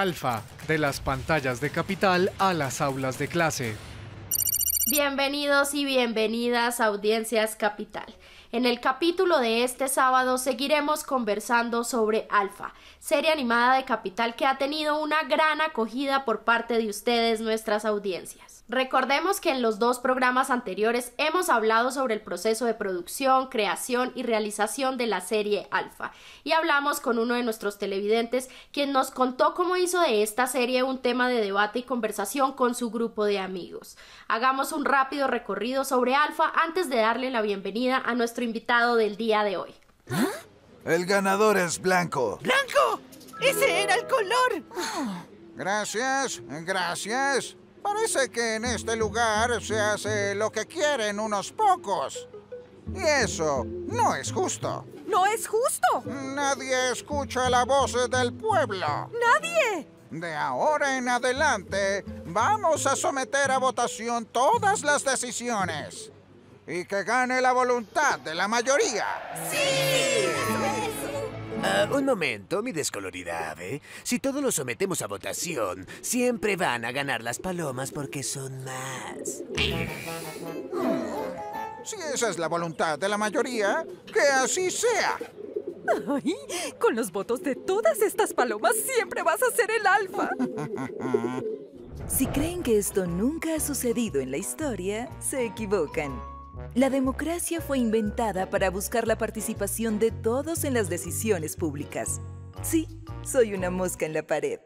alfa de las pantallas de capital a las aulas de clase. Bienvenidos y bienvenidas a Audiencias Capital. En el capítulo de este sábado seguiremos conversando sobre Alfa, serie animada de Capital que ha tenido una gran acogida por parte de ustedes, nuestras audiencias. Recordemos que en los dos programas anteriores hemos hablado sobre el proceso de producción, creación y realización de la serie Alfa y hablamos con uno de nuestros televidentes quien nos contó cómo hizo de esta serie un tema de debate y conversación con su grupo de amigos. Hagamos un rápido recorrido sobre Alfa antes de darle la bienvenida a nuestro invitado del día de hoy. ¿Ah? El ganador es blanco. ¡Blanco! ¡Ese era el color! Gracias, gracias. Parece que en este lugar se hace lo que quieren unos pocos. Y eso no es justo. ¡No es justo! Nadie escucha la voz del pueblo. ¡Nadie! De ahora en adelante, vamos a someter a votación todas las decisiones. Y que gane la voluntad de la mayoría. ¡Sí! Ah, un momento, mi descolorida ave. ¿eh? Si todos lo sometemos a votación, siempre van a ganar las palomas porque son más. Si esa es la voluntad de la mayoría, que así sea. con los votos de todas estas palomas siempre vas a ser el alfa. si creen que esto nunca ha sucedido en la historia, se equivocan. La democracia fue inventada para buscar la participación de todos en las decisiones públicas. Sí, soy una mosca en la pared.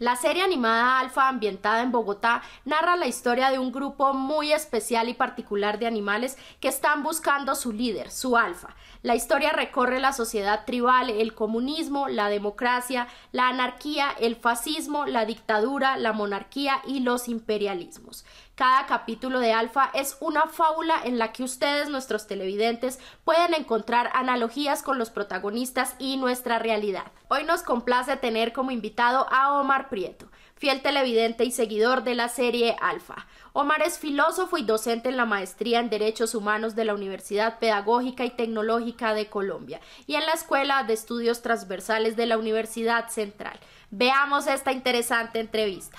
La serie animada Alfa, ambientada en Bogotá, narra la historia de un grupo muy especial y particular de animales que están buscando su líder, su alfa. La historia recorre la sociedad tribal, el comunismo, la democracia, la anarquía, el fascismo, la dictadura, la monarquía y los imperialismos. Cada capítulo de Alfa es una fábula en la que ustedes, nuestros televidentes, pueden encontrar analogías con los protagonistas y nuestra realidad. Hoy nos complace tener como invitado a Omar Prieto, fiel televidente y seguidor de la serie Alfa. Omar es filósofo y docente en la maestría en Derechos Humanos de la Universidad Pedagógica y Tecnológica de Colombia y en la Escuela de Estudios Transversales de la Universidad Central. Veamos esta interesante entrevista.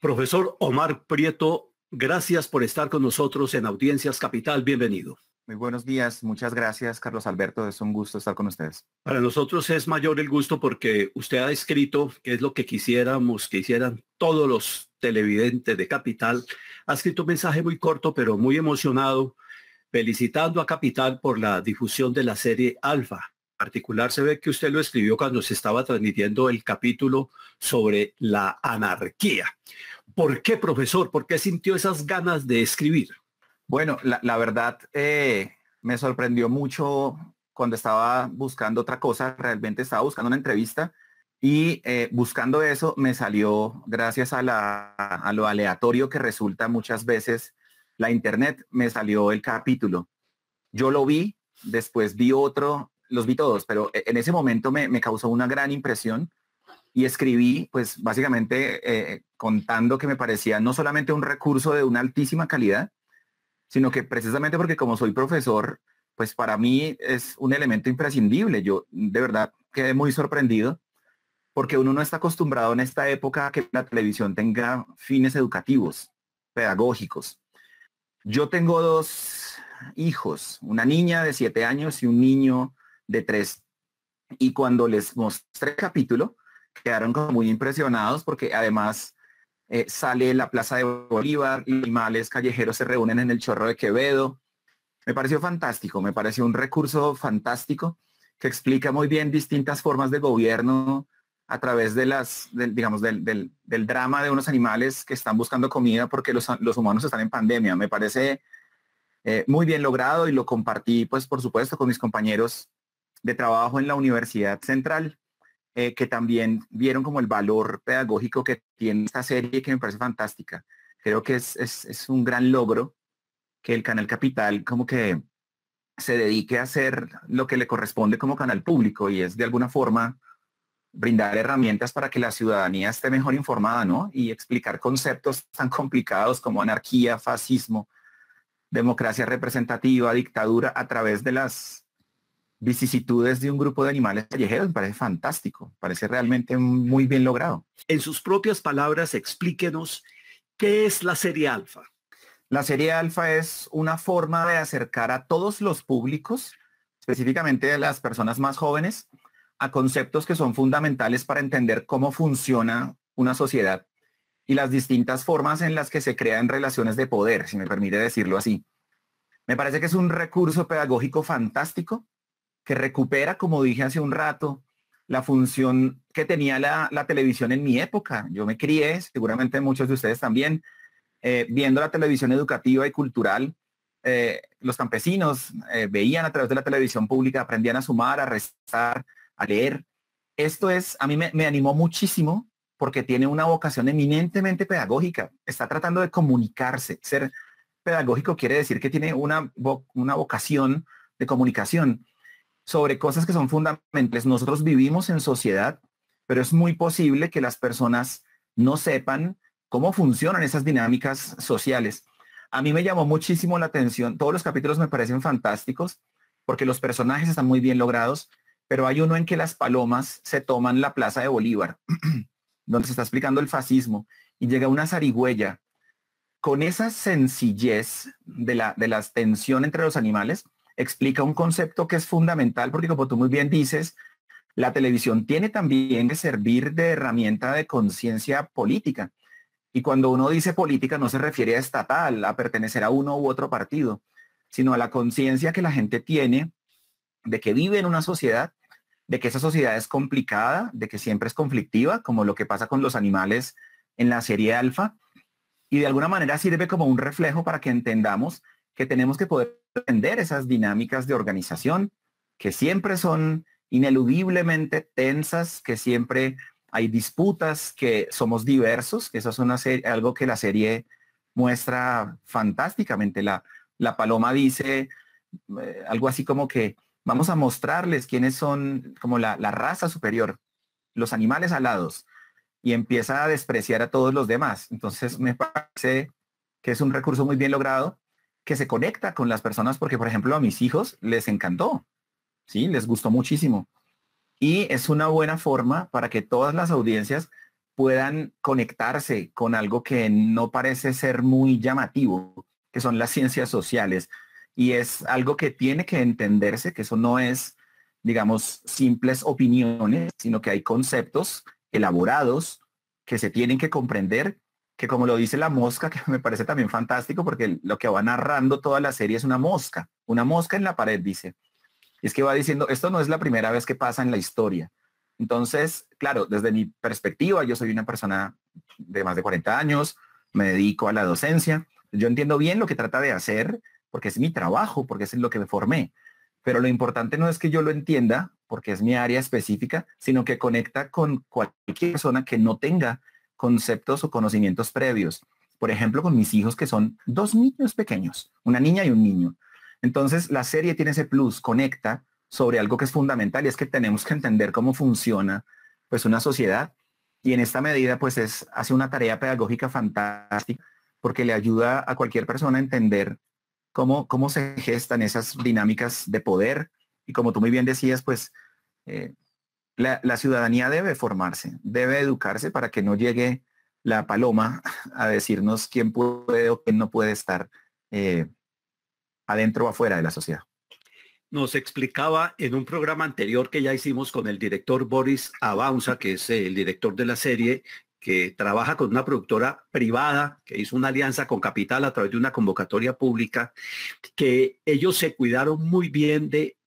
Profesor Omar Prieto, gracias por estar con nosotros en Audiencias Capital. Bienvenido. Muy buenos días, muchas gracias Carlos Alberto, es un gusto estar con ustedes. Para nosotros es mayor el gusto porque usted ha escrito, que es lo que quisiéramos que hicieran todos los televidentes de Capital, ha escrito un mensaje muy corto pero muy emocionado, felicitando a Capital por la difusión de la serie Alfa, particular se ve que usted lo escribió cuando se estaba transmitiendo el capítulo sobre la anarquía. ¿Por qué, profesor? ¿Por qué sintió esas ganas de escribir? Bueno, la, verdad eh, me sorprendió mucho cuando estaba buscando otra cosa, realmente estaba buscando una entrevista y eh, buscando eso me salió, gracias a, la, a lo aleatorio que resulta muchas veces la internet, me salió el capítulo. Yo lo vi, después vi otro los vi todos, pero e, en ese momento me, causó una gran impresión y escribí, pues básicamente eh, contando que me parecía no solamente un recurso de una altísima calidad, sino que precisamente porque como soy profesor, pues para mí es un elemento imprescindible. Yo de verdad quedé muy sorprendido porque uno no está acostumbrado en esta época a que la televisión tenga fines educativos, pedagógicos. Yo tengo dos hijos, una niña de siete años y un niño de tres. Y cuando les mostré el capítulo, quedaron como muy impresionados porque además eh, sale la Plaza de Bolívar, animales callejeros se reúnen en el Chorro de Quevedo. Me pareció fantástico, me pareció un recurso fantástico que explica muy bien distintas formas de gobierno a través de las, digamos, del, drama de unos animales que están buscando comida porque los, humanos están en pandemia. Me parece eh, muy bien logrado y lo compartí, pues, por supuesto, con mis compañeros de trabajo en la Universidad Central, eh, que también vieron como el valor pedagógico que tiene esta serie, que me parece fantástica. Creo que es, es un gran logro que el Canal Capital como que se dedique a hacer lo que le corresponde como canal público y es de alguna forma brindar herramientas para que la ciudadanía esté mejor informada, ¿no? Y explicar conceptos tan complicados como anarquía, fascismo, democracia representativa, dictadura, a través de las vicisitudes de un grupo de animales callejeros, me parece fantástico, parece realmente muy bien logrado. En sus propias palabras, explíquenos qué es la serie alfa. La serie alfa es una forma de acercar a todos los públicos, específicamente a las personas más jóvenes, a conceptos que son fundamentales para entender cómo funciona una sociedad y las distintas formas en las que se crean relaciones de poder, si me permite decirlo así. Me parece que es un recurso pedagógico fantástico que recupera, como dije hace un rato, la función que tenía la, televisión en mi época. Yo me crié, seguramente muchos de ustedes también, eh, viendo la televisión educativa y cultural. Eh, los campesinos eh, veían a través de la televisión pública, aprendían a sumar, a rezar, a leer. Esto es, a mí me, animó muchísimo porque tiene una vocación eminentemente pedagógica. Está tratando de comunicarse. Ser pedagógico quiere decir que tiene una, una vocación de comunicación sobre cosas que son fundamentales. Nosotros vivimos en sociedad, pero es muy posible que las personas no sepan cómo funcionan esas dinámicas sociales. A mí me llamó muchísimo la atención, todos los capítulos me parecen fantásticos porque los personajes están muy bien logrados, pero hay uno en que las palomas se toman la plaza de Bolívar, donde se está explicando el fascismo, y llega una zarigüeya. Con esa sencillez de la, de tensión entre los animales, explica un concepto que es fundamental porque como tú muy bien dices, la televisión tiene también que servir de herramienta de conciencia política. Y cuando uno dice política no se refiere a estatal, a pertenecer a uno u otro partido, sino a la conciencia que la gente tiene de que vive en una sociedad, de que esa sociedad es complicada, de que siempre es conflictiva, como lo que pasa con los animales en la serie alfa, y de alguna manera sirve como un reflejo para que entendamos que tenemos que poder entender esas dinámicas de organización que siempre son ineludiblemente tensas, que siempre hay disputas, que somos diversos, que eso es una algo que la serie muestra fantásticamente. La, la paloma dice eh, algo así como que vamos a mostrarles quiénes son como la, la raza superior, los animales alados, y empieza a despreciar a todos los demás. Entonces me parece que es un recurso muy bien logrado que se conecta con las personas porque, por ejemplo, a mis hijos les encantó, ¿sí? Les gustó muchísimo. Y es una buena forma para que todas las audiencias puedan conectarse con algo que no parece ser muy llamativo, que son las ciencias sociales. Y es algo que tiene que entenderse, que eso no es, digamos, simples opiniones, sino que hay conceptos elaborados que se tienen que comprender que como lo dice la mosca, que me parece también fantástico porque lo que va narrando toda la serie es una mosca, una mosca en la pared, dice. Y es que va diciendo, esto no es la primera vez que pasa en la historia. Entonces, claro, desde mi perspectiva, yo soy una persona de más de 40 años, me dedico a la docencia, yo entiendo bien lo que trata de hacer, porque es mi trabajo, porque es lo que me formé. Pero lo importante no es que yo lo entienda, porque es mi área específica, sino que conecta con cualquier persona que no tenga conceptos o conocimientos previos. Por ejemplo, con mis hijos que son dos niños pequeños, una niña y un niño. Entonces, la serie tiene ese plus, conecta sobre algo que es fundamental y es que tenemos que entender cómo funciona pues una sociedad y en esta medida pues es hace una tarea pedagógica fantástica porque le ayuda a cualquier persona a entender cómo, cómo se gestan esas dinámicas de poder y como tú muy bien decías pues eh, la, ciudadanía debe formarse, debe educarse para que no llegue la paloma a decirnos quién puede o quién no puede estar eh, adentro o afuera de la sociedad. Nos explicaba en un programa anterior que ya hicimos con el director Boris Avanza, que es el director de la serie, que trabaja con una productora privada, que hizo una alianza con Capital a través de una convocatoria pública, que ellos se cuidaron muy bien de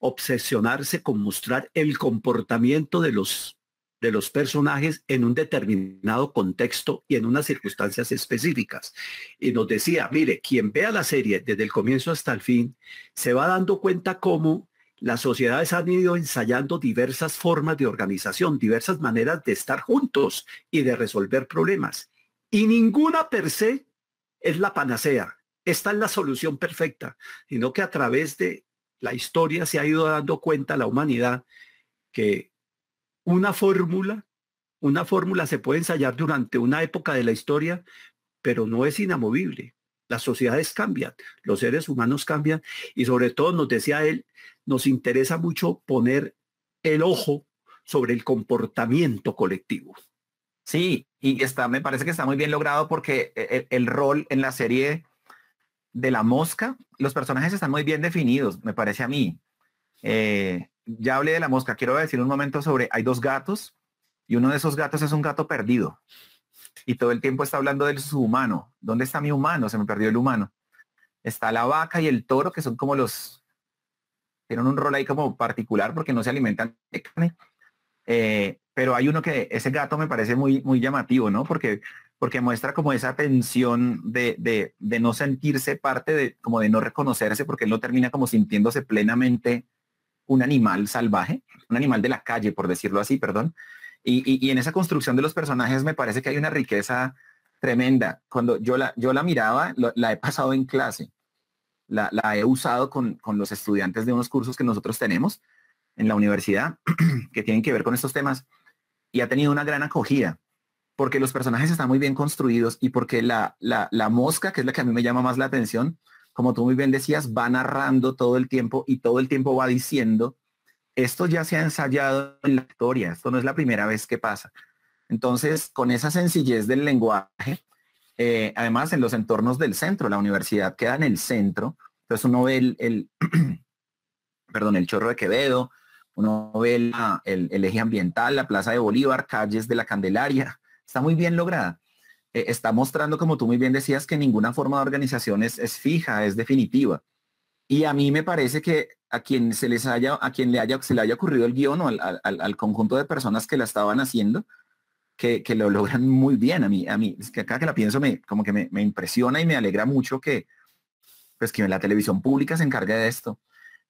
obsesionarse con mostrar el comportamiento de los, de los personajes en un determinado contexto y en unas circunstancias específicas. Y nos decía, mire, quien vea la serie desde el comienzo hasta el fin, se va dando cuenta cómo las sociedades han ido ensayando diversas formas de organización, diversas maneras de estar juntos y de resolver problemas. Y ninguna per se es la panacea, esta es la solución perfecta, sino que a través de la historia se ha ido dando cuenta, la humanidad, que una fórmula, una fórmula se puede ensayar durante una época de la historia, pero no es inamovible. Las sociedades cambian, los seres humanos cambian y sobre todo, nos decía él, nos interesa mucho poner el ojo sobre el comportamiento colectivo. Sí, y está, me parece que está muy bien logrado porque eh, el rol en la serie de la mosca, los personajes están muy bien definidos, me parece a mí. Eh, ya hablé de la mosca, quiero decir un momento sobre, hay dos gatos y uno de esos gatos es un gato perdido y todo el tiempo está hablando del su humano. ¿Dónde está mi humano? Se me perdió el humano. Está la vaca y el toro, que son como los, tienen un rol ahí como particular porque no se alimentan de carne. Eh, pero hay uno que, ese gato me parece muy, muy llamativo, ¿no? Porque porque muestra como esa tensión de, no sentirse parte de, como de no reconocerse, porque él no termina como sintiéndose plenamente un animal salvaje, un animal de la calle, por decirlo así, perdón. Y, en esa construcción de los personajes me parece que hay una riqueza tremenda. Cuando yo la, yo la miraba, la he pasado en clase, la, he usado con los estudiantes de unos cursos que nosotros tenemos en la universidad que tienen que ver con estos temas y ha tenido una gran acogida porque los personajes están muy bien construidos y porque la, mosca, que es la que a mí me llama más la atención, como tú muy bien decías, va narrando todo el tiempo y todo el tiempo va diciendo, esto ya se ha ensayado en la historia, esto no es la primera vez que pasa. Entonces, con esa sencillez del lenguaje, eh, además en los entornos del centro, la universidad queda en el centro, entonces uno ve el, perdón, el chorro de Quevedo, uno ve el, eje ambiental, la plaza de Bolívar, calles de la Candelaria, está muy bien lograda. Eh, está mostrando, como tú muy bien decías, que ninguna forma de organización es, fija, es definitiva. Y a mí me parece que a quien se les haya, a quien le haya, se le haya ocurrido el guión o al, conjunto de personas que la estaban haciendo, que, lo logran muy bien. A mí, a mí, es que que la pienso, me, como que me, impresiona y me alegra mucho que, pues que la televisión pública se encargue de esto.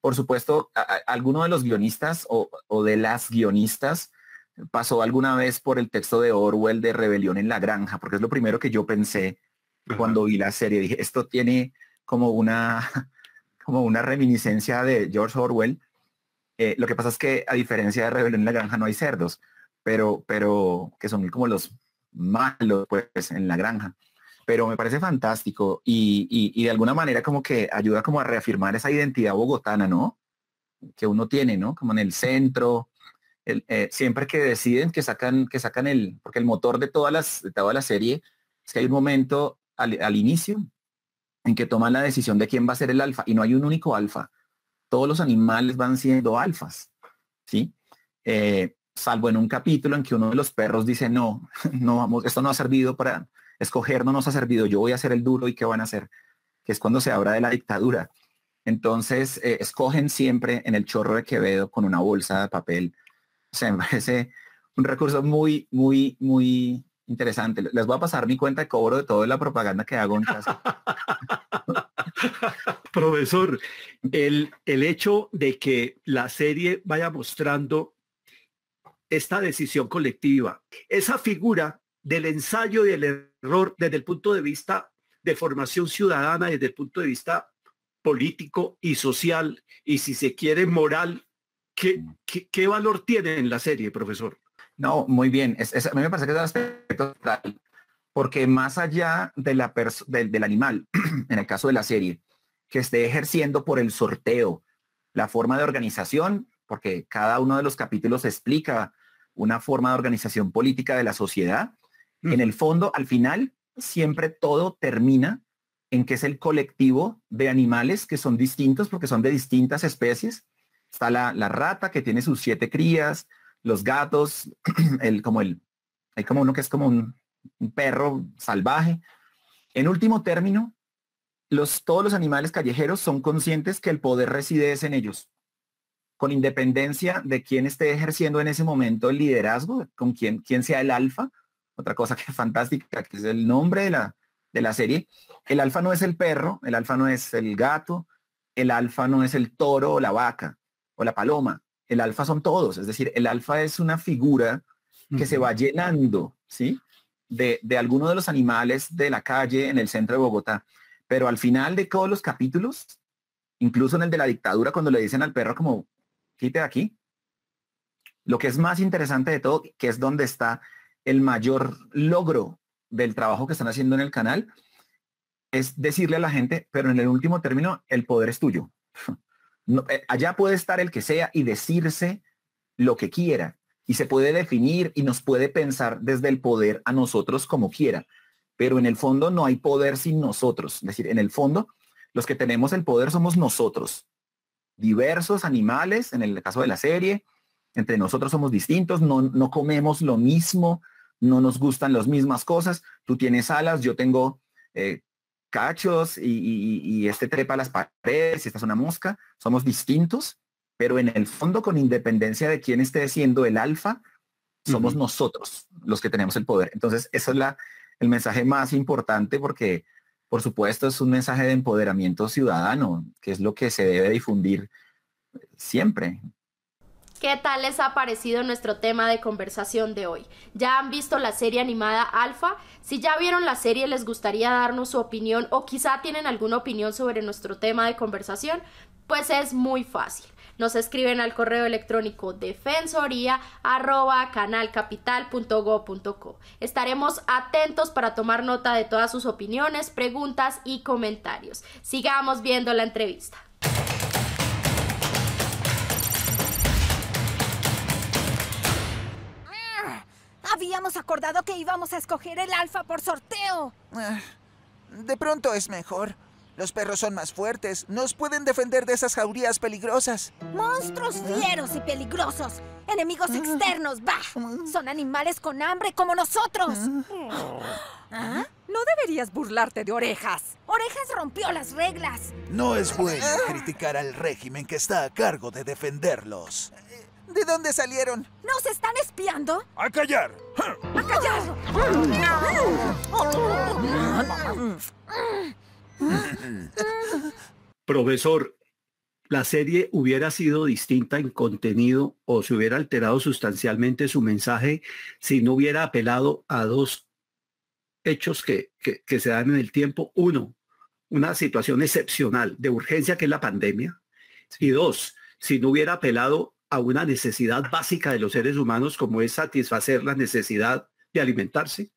Por supuesto, alguno de los guionistas o, de las guionistas pasó alguna vez por el texto de Orwell de Rebelión en la Granja, porque es lo primero que yo pensé cuando vi la serie. Dije, esto tiene como una, como una reminiscencia de George Orwell. Eh, lo que pasa es que a diferencia de Rebelión en la Granja no hay cerdos, pero, pero que son como los malos pues en la granja. Pero me parece fantástico y, y de alguna manera como que ayuda como a reafirmar esa identidad bogotana, ¿no? Que uno tiene, ¿no? Como en el centro, eh, siempre que deciden que sacan, que sacan el, porque el motor de todas las, de toda la serie es que hay un momento al, inicio en que toman la decisión de quién va a ser el alfa y no hay un único alfa. Todos los animales van siendo alfas, ¿sí? Eh, salvo en un capítulo en que uno de los perros dice, no, no vamos, esto no ha servido para escoger, no nos ha servido, yo voy a ser el duro y qué van a hacer, que es cuando se habla de la dictadura. Entonces, eh, escogen siempre en el chorro de Quevedo con una bolsa de papel se me parece un recurso muy, muy, muy interesante. Les voy a pasar mi cuenta de cobro de toda la propaganda que hago en casa. Profesor, el, el hecho de que la serie vaya mostrando esta decisión colectiva, esa figura del ensayo y el error desde el punto de vista de formación ciudadana, desde el punto de vista político y social, y si se quiere, moral ¿Qué, valor tiene en la serie, profesor? No, muy bien. a mí me parece que es un porque más allá de la del, animal, en el caso de la serie, que esté ejerciendo por el sorteo, la forma de organización, porque cada uno de los capítulos explica una forma de organización política de la sociedad, mm. en el fondo, al final, siempre todo termina en que es el colectivo de animales que son distintos porque son de distintas especies Está la, rata que tiene sus siete crías, los gatos, el, como el, hay como uno que es como un, perro salvaje. En último término, los, todos los animales callejeros son conscientes que el poder reside en ellos, con independencia de quién esté ejerciendo en ese momento el liderazgo, con quién, quién sea el alfa, otra cosa que es fantástica, que es el nombre de la, de la serie, el alfa no es el perro, el alfa no es el gato, el alfa no es el toro o la vaca, o la paloma. El alfa son todos, es decir, el alfa es una figura que se va llenando, ¿sí? De, de alguno de los animales de la calle en el centro de Bogotá. Pero al final de todos los capítulos, incluso en el de la dictadura, cuando le dicen al perro como, quite de aquí, lo que es más interesante de todo, que es donde está el mayor logro del trabajo que están haciendo en el canal, es decirle a la gente, pero en el último término, el poder es tuyo. Eh, allá puede estar el que sea y decirse lo que quiera. Y se puede definir y nos puede pensar desde el poder a nosotros como quiera. Pero en el fondo no hay poder sin nosotros. Es decir, en el fondo los que tenemos el poder somos nosotros. Diversos animales, en el caso de la serie, entre nosotros somos distintos, no, comemos lo mismo, no nos gustan las mismas cosas. Tú tienes alas, yo tengo eh, cachos y, este trepa las paredes y esta es una mosca, somos distintos, pero en el fondo con independencia de quién esté siendo el alfa, somos nosotros los que tenemos el poder. Entonces, ese es la, el mensaje más importante porque, por supuesto, es un mensaje de empoderamiento ciudadano, que es lo que se debe difundir siempre. ¿Qué tal les ha parecido nuestro tema de conversación de hoy? ¿Ya han visto la serie animada Alfa? Si ya vieron la serie les gustaría darnos su opinión o quizá tienen alguna opinión sobre nuestro tema de conversación, pues es muy fácil. Nos escriben al correo electrónico defensoría.canalcapital.go.co. Estaremos atentos para tomar nota de todas sus opiniones, preguntas y comentarios. Sigamos viendo la entrevista. Habíamos acordado que íbamos a escoger el alfa por sorteo. Ah, de pronto es mejor. Los perros son más fuertes. Nos pueden defender de esas jaurías peligrosas. Monstruos ah. fieros y peligrosos. Enemigos ah. externos, bah. Son animales con hambre como nosotros. No deberías burlarte de Orejas. Orejas rompió las reglas. No es bueno criticar al régimen que está a cargo de defenderlos. Eh, ¿De dónde salieron? ¿Nos están espiando? ¡A callar! ¡A callar! Profesor, la serie hubiera sido distinta en contenido o se hubiera alterado sustancialmente su mensaje si no hubiera apelado a dos hechos que, se dan en el tiempo. Uno, una situación excepcional de urgencia que es la pandemia. Y dos, si no hubiera apelado a una necesidad básica de los seres humanos como es satisfacer la necesidad de alimentarse?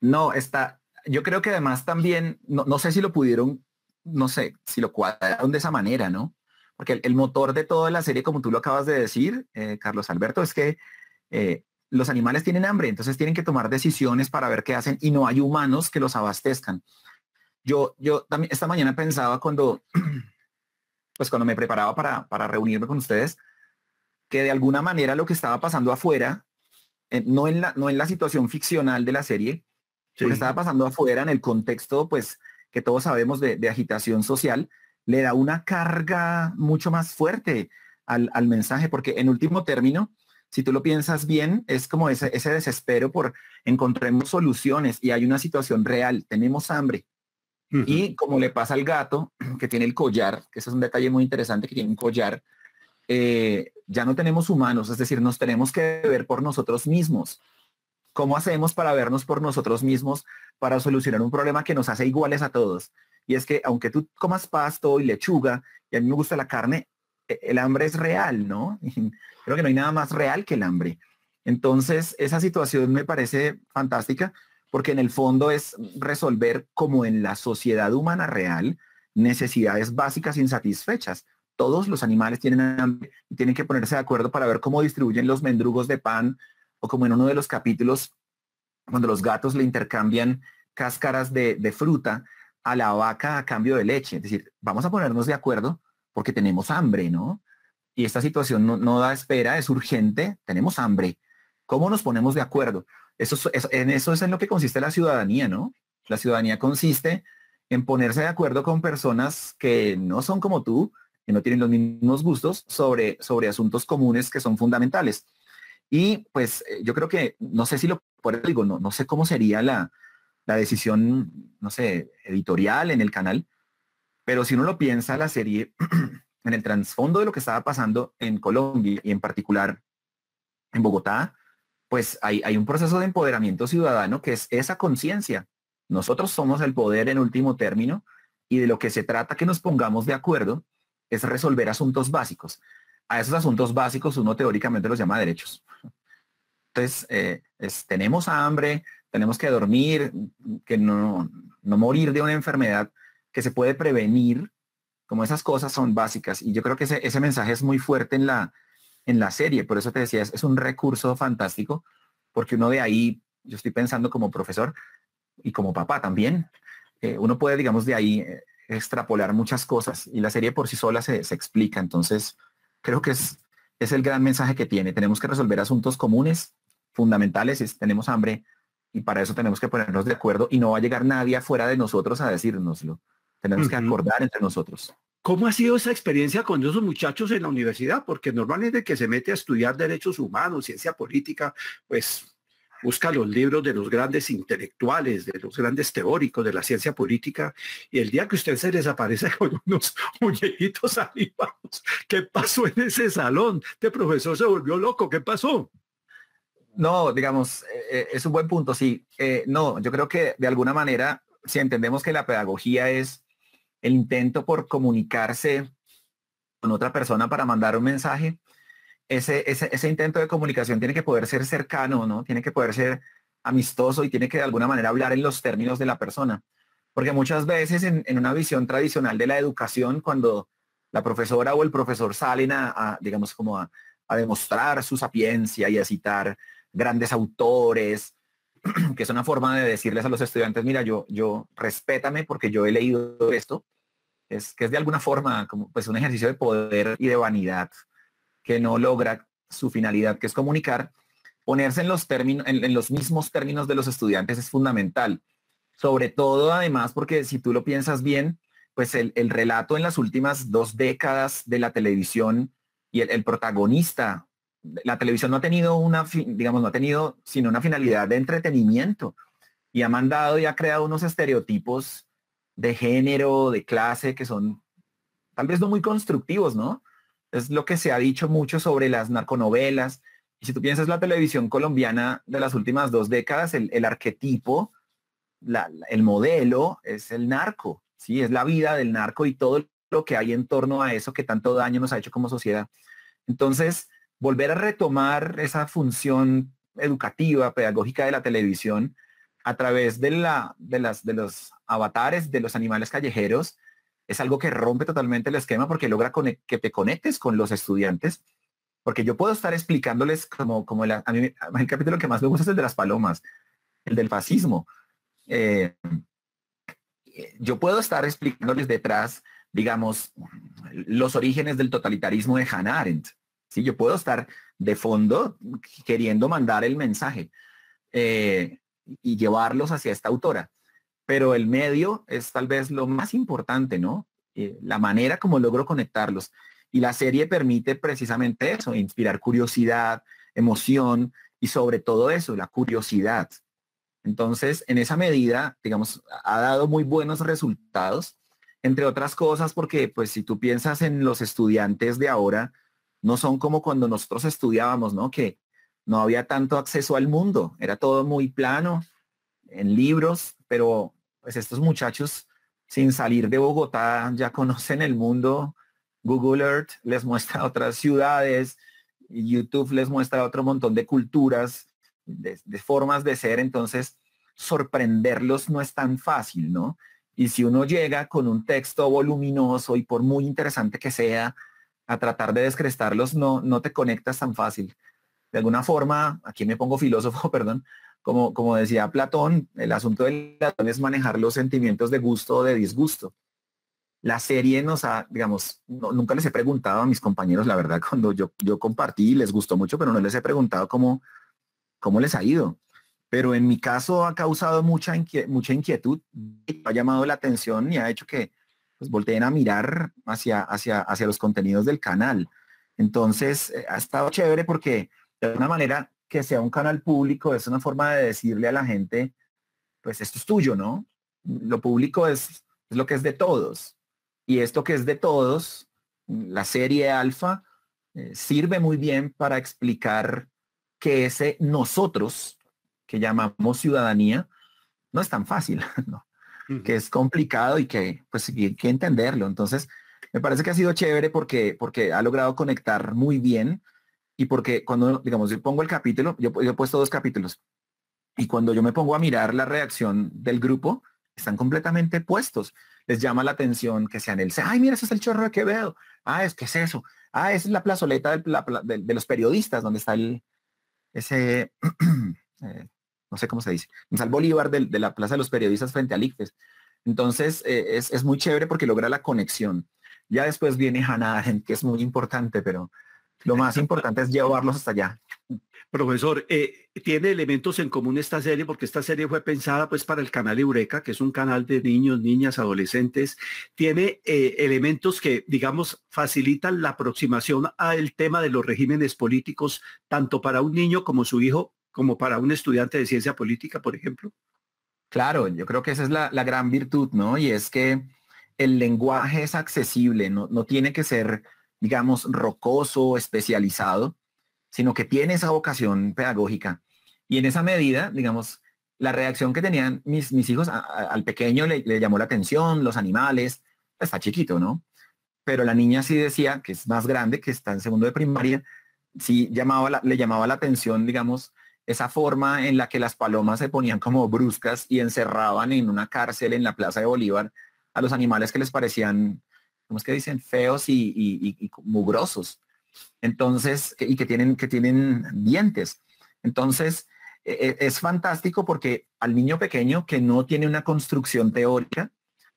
No, está, yo creo que además también, no, sé si lo pudieron, no sé, si lo cuadraron de esa manera, ¿no? Porque el, motor de toda la serie, como tú lo acabas de decir, eh, Carlos Alberto, es que eh, los animales tienen hambre, entonces tienen que tomar decisiones para ver qué hacen y no hay humanos que los abastezcan. Yo, yo también esta mañana pensaba cuando, pues cuando me preparaba para reunirme con ustedes, de alguna manera lo que estaba pasando afuera, eh, no, en la, no en la situación ficcional de la serie, lo que estaba pasando afuera en el contexto, pues, que todos sabemos de, agitación social, le da una carga mucho más fuerte al, mensaje, porque en último término, si tú lo piensas bien, es como ese, ese desespero por encontremos soluciones y hay una situación real, tenemos hambre, y como le pasa al gato, que tiene el collar, que ese es un detalle muy interesante, que tiene un collar, eh, ya no tenemos humanos, es decir, nos tenemos que ver por nosotros mismos. ¿Cómo hacemos para vernos por nosotros mismos para solucionar un problema que nos hace iguales a todos? Y es que aunque tú comas pasto y lechuga, y a mí me gusta la carne, e-, el hambre es real, ¿no? Creo que no hay nada más real que el hambre. Entonces, esa situación me parece fantástica porque en el fondo es resolver, como en la sociedad humana real, necesidades básicas insatisfechas todos los animales tienen y tienen que ponerse de acuerdo para ver cómo distribuyen los mendrugos de pan o como en uno de los capítulos cuando los gatos le intercambian cáscaras de, fruta a la vaca a cambio de leche. Es decir, vamos a ponernos de acuerdo porque tenemos hambre, ¿no? Y esta situación no, da espera, es urgente, tenemos hambre. ¿Cómo nos ponemos de acuerdo? Eso, en eso es en lo que consiste la ciudadanía, ¿no? La ciudadanía consiste en ponerse de acuerdo con personas que no son como tú, que no tienen los mismos gustos sobre, sobre asuntos comunes que son fundamentales. Y pues eh, yo creo que, no sé si lo por digo, no, no sé cómo sería la, decisión, no sé, editorial en el canal, pero si uno lo piensa, la serie, en el trasfondo de lo que estaba pasando en Colombia y en particular en Bogotá, pues hay, hay un proceso de empoderamiento ciudadano que es esa conciencia. Nosotros somos el poder en último término y de lo que se trata que nos pongamos de acuerdo es resolver asuntos básicos. A esos asuntos básicos uno teóricamente los llama derechos. Entonces, eh, tenemos hambre, tenemos que dormir, que no, morir de una enfermedad que se puede prevenir, como esas cosas son básicas. Y yo creo que ese, mensaje es muy fuerte en la, en la serie. Por eso te decía, es, un recurso fantástico, porque uno de ahí, yo estoy pensando como profesor y como papá también, eh, uno puede, digamos, de ahí eh, extrapolar muchas cosas y la serie por sí sola se, explica. Entonces, creo que es, es el gran mensaje que tiene. Tenemos que resolver asuntos comunes, fundamentales, tenemos hambre y para eso tenemos que ponernos de acuerdo y no va a llegar nadie afuera de nosotros a decírnoslo. Tenemos que acordar entre nosotros. ¿Cómo ha sido esa experiencia con esos muchachos en la universidad? Porque normalmente que se mete a estudiar derechos humanos, ciencia política, pues busca los libros de los grandes intelectuales, de los grandes teóricos de la ciencia política, y el día que usted se desaparece con unos muñequitos animados, ¿qué pasó en ese salón? Este profesor se volvió loco, ¿qué pasó? No, digamos, eh, eh, es un buen punto, sí. Eh, no, yo creo que de alguna manera, si entendemos que la pedagogía es el intento por comunicarse con otra persona para mandar un mensaje, ese, intento de comunicación tiene que poder ser cercano, ¿no? Tiene que poder ser amistoso y tiene que de alguna manera hablar en los términos de la persona. Porque muchas veces en, una visión tradicional de la educación, cuando la profesora o el profesor salen a, digamos, como a, demostrar su sapiencia y a citar grandes autores, que es una forma de decirles a los estudiantes, mira, yo, yo respétame porque yo he leído esto, es que es de alguna forma como pues un ejercicio de poder y de vanidad que no logra su finalidad, que es comunicar, ponerse en los, términos, en, los mismos términos de los estudiantes es fundamental. Sobre todo, además, porque si tú lo piensas bien, pues el, relato en las últimas dos décadas de la televisión y el, protagonista, la televisión no ha tenido una, digamos, no ha tenido sino una finalidad de entretenimiento y ha mandado y ha creado unos estereotipos de género, de clase, que son tal vez no muy constructivos, ¿no? Es lo que se ha dicho mucho sobre las narconovelas. Y si tú piensas la televisión colombiana de las últimas dos décadas, el, arquetipo, el modelo es el narco, ¿sí? Es la vida del narco y todo lo que hay en torno a eso que tanto daño nos ha hecho como sociedad. Entonces, volver a retomar esa función educativa, pedagógica de la televisión a través de, la, de los avatares de los animales callejeros es algo que rompe totalmente el esquema porque logra que te conectes con los estudiantes. Porque yo puedo estar explicándoles como, como a mí, el capítulo que más me gusta es el de las palomas, el del fascismo. Eh, yo puedo estar explicándoles detrás, digamos, los orígenes del totalitarismo de Hannah Arendt. ¿sí? Yo puedo estar de fondo queriendo mandar el mensaje eh, y llevarlos hacia esta autora pero el medio es tal vez lo más importante, ¿no? Eh, la manera como logro conectarlos. Y la serie permite precisamente eso, inspirar curiosidad, emoción y sobre todo eso, la curiosidad. Entonces, en esa medida, digamos, ha dado muy buenos resultados, entre otras cosas porque, pues, si tú piensas en los estudiantes de ahora, no son como cuando nosotros estudiábamos, ¿no? Que no había tanto acceso al mundo, era todo muy plano, en libros, pero pues estos muchachos sin salir de Bogotá ya conocen el mundo. Google Earth les muestra otras ciudades, YouTube les muestra otro montón de culturas, de, formas de ser, entonces sorprenderlos no es tan fácil, ¿no? Y si uno llega con un texto voluminoso y por muy interesante que sea, a tratar de descrestarlos, no, no te conectas tan fácil. De alguna forma, aquí me pongo filósofo, perdón, como, decía Platón, el asunto de Platón es manejar los sentimientos de gusto o de disgusto. La serie nos ha, digamos, nunca les he preguntado a mis compañeros, la verdad, cuando yo, yo compartí, les gustó mucho, pero no les he preguntado cómo, cómo les ha ido. Pero en mi caso ha causado mucha, inquietud, mucha inquietud, ha llamado la atención y ha hecho que pues, volteen a mirar hacia, hacia, hacia los contenidos del canal. Entonces, eh, ha estado chévere porque de alguna manera que sea un canal público es una forma de decirle a la gente, pues esto es tuyo, ¿no? Lo público es, lo que es de todos. Y esto que es de todos, la serie alfa, eh, sirve muy bien para explicar que ese nosotros, que llamamos ciudadanía, no es tan fácil, que es complicado y que pues hay que entenderlo. Entonces, me parece que ha sido chévere porque, porque ha logrado conectar muy bien y porque cuando, digamos, yo pongo el capítulo, yo, he puesto dos capítulos, y cuando yo me pongo a mirar la reacción del grupo, están completamente puestos. Les llama la atención que sean el, ay, mira, ese es el chorro de veo Ah, es que es eso. Ah, es la plazoleta de, los periodistas, donde está el, ese, eh, no sé cómo se dice, sal el Bolívar de, la Plaza de los Periodistas frente a ICFES. Entonces, eh, es, es, muy chévere porque logra la conexión. Ya después viene Hannah gente que es muy importante, pero lo más importante es llevarlos hasta allá. Profesor, eh, tiene elementos en común esta serie porque esta serie fue pensada pues para el canal Eureka, que es un canal de niños, niñas, adolescentes. Tiene eh, elementos que, digamos, facilitan la aproximación al tema de los regímenes políticos, tanto para un niño como su hijo, como para un estudiante de ciencia política, por ejemplo. Claro, yo creo que esa es la, gran virtud, ¿no? Y es que el lenguaje es accesible, no, no tiene que ser digamos, rocoso, especializado, sino que tiene esa vocación pedagógica. Y en esa medida, digamos, la reacción que tenían mis, mis hijos al pequeño le, llamó la atención, los animales, está chiquito, ¿no? Pero la niña sí decía, que es más grande, que está en segundo de primaria, sí llamaba le llamaba la atención, digamos, esa forma en la que las palomas se ponían como bruscas y encerraban en una cárcel en la Plaza de Bolívar a los animales que les parecían ¿cómo es que dicen? Feos y, mugrosos. Entonces, y que tienen, que tienen dientes. Entonces, e, e, es fantástico porque al niño pequeño que no tiene una construcción teórica,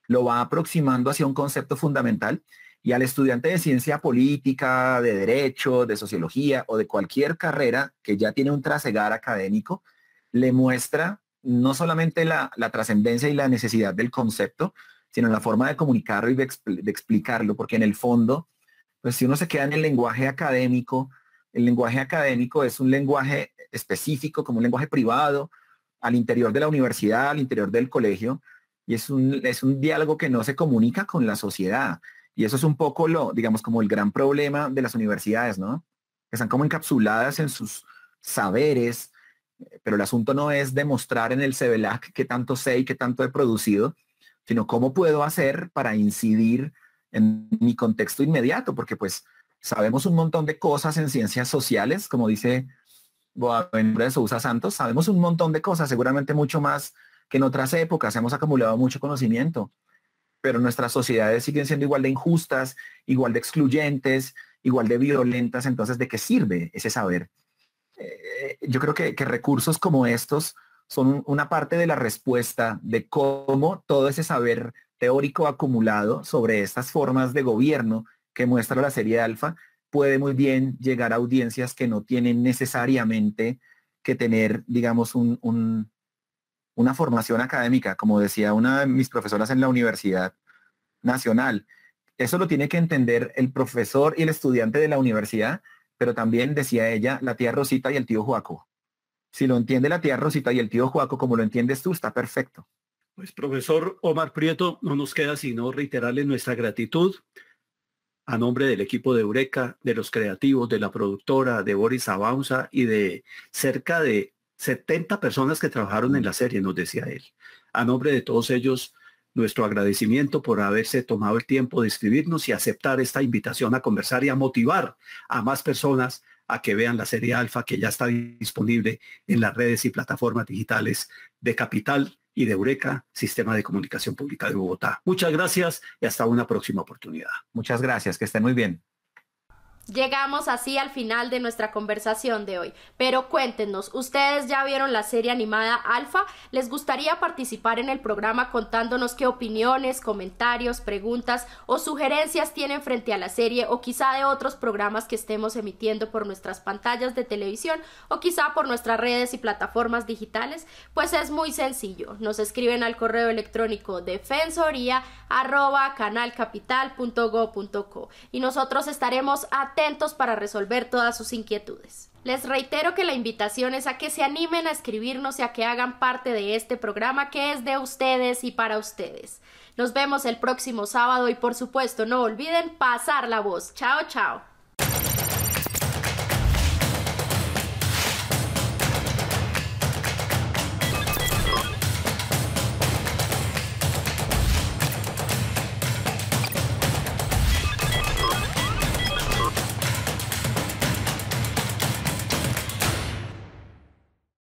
lo va aproximando hacia un concepto fundamental y al estudiante de ciencia política, de derecho, de sociología o de cualquier carrera que ya tiene un trasegar académico, le muestra no solamente la trascendencia y la necesidad del concepto, sino en la forma de comunicarlo y de, explicarlo, porque en el fondo, pues si uno se queda en el lenguaje académico, el lenguaje académico es un lenguaje específico, como un lenguaje privado, al interior de la universidad, al interior del colegio, y es un, es un diálogo que no se comunica con la sociedad. Y eso es un poco lo, digamos, como el gran problema de las universidades, ¿no? Que están como encapsuladas en sus saberes, eh, pero el asunto no es demostrar en el CEBELAC qué tanto sé y qué tanto he producido, sino cómo puedo hacer para incidir en mi contexto inmediato, porque pues sabemos un montón de cosas en ciencias sociales, como dice Boaventura de Sousa Santos, sabemos un montón de cosas, seguramente mucho más que en otras épocas, hemos acumulado mucho conocimiento, pero nuestras sociedades siguen siendo igual de injustas, igual de excluyentes, igual de violentas, entonces ¿de qué sirve ese saber? Eh, yo creo que recursos como estos son una parte de la respuesta de cómo todo ese saber teórico acumulado sobre estas formas de gobierno que muestra la serie alfa puede muy bien llegar a audiencias que no tienen necesariamente que tener, digamos, una formación académica, como decía una de mis profesoras en la Universidad Nacional. Eso lo tiene que entender el profesor y el estudiante de la universidad, pero también, decía ella, la tía Rosita y el tío Joaco. Si lo entiende la tía Rosita y el tío Juaco como lo entiendes tú, está perfecto. Pues profesor Omar Prieto, no nos queda sino reiterarle nuestra gratitud a nombre del equipo de Eureka, de los creativos, de la productora, de Boris Avanza... y de cerca de 70 personas que trabajaron en la serie, nos decía él. A nombre de todos ellos, nuestro agradecimiento por haberse tomado el tiempo de escribirnos y aceptar esta invitación a conversar y a motivar a más personas a que vean la serie alfa que ya está disponible en las redes y plataformas digitales de Capital y de Eureka, Sistema de Comunicación Pública de Bogotá. Muchas gracias y hasta una próxima oportunidad. Muchas gracias, que estén muy bien. Llegamos así al final de nuestra conversación de hoy, pero cuéntenos, ¿ustedes ya vieron la serie animada Alfa? ¿Les gustaría participar en el programa contándonos qué opiniones, comentarios, preguntas o sugerencias tienen frente a la serie o quizá de otros programas que estemos emitiendo por nuestras pantallas de televisión o quizá por nuestras redes y plataformas digitales? Pues es muy sencillo, nos escriben al correo electrónico defensoría y nosotros estaremos atentos para resolver todas sus inquietudes. Les reitero que la invitación es a que se animen a escribirnos y a que hagan parte de este programa que es de ustedes y para ustedes. Nos vemos el próximo sábado y por supuesto no olviden pasar la voz. Chao, chao.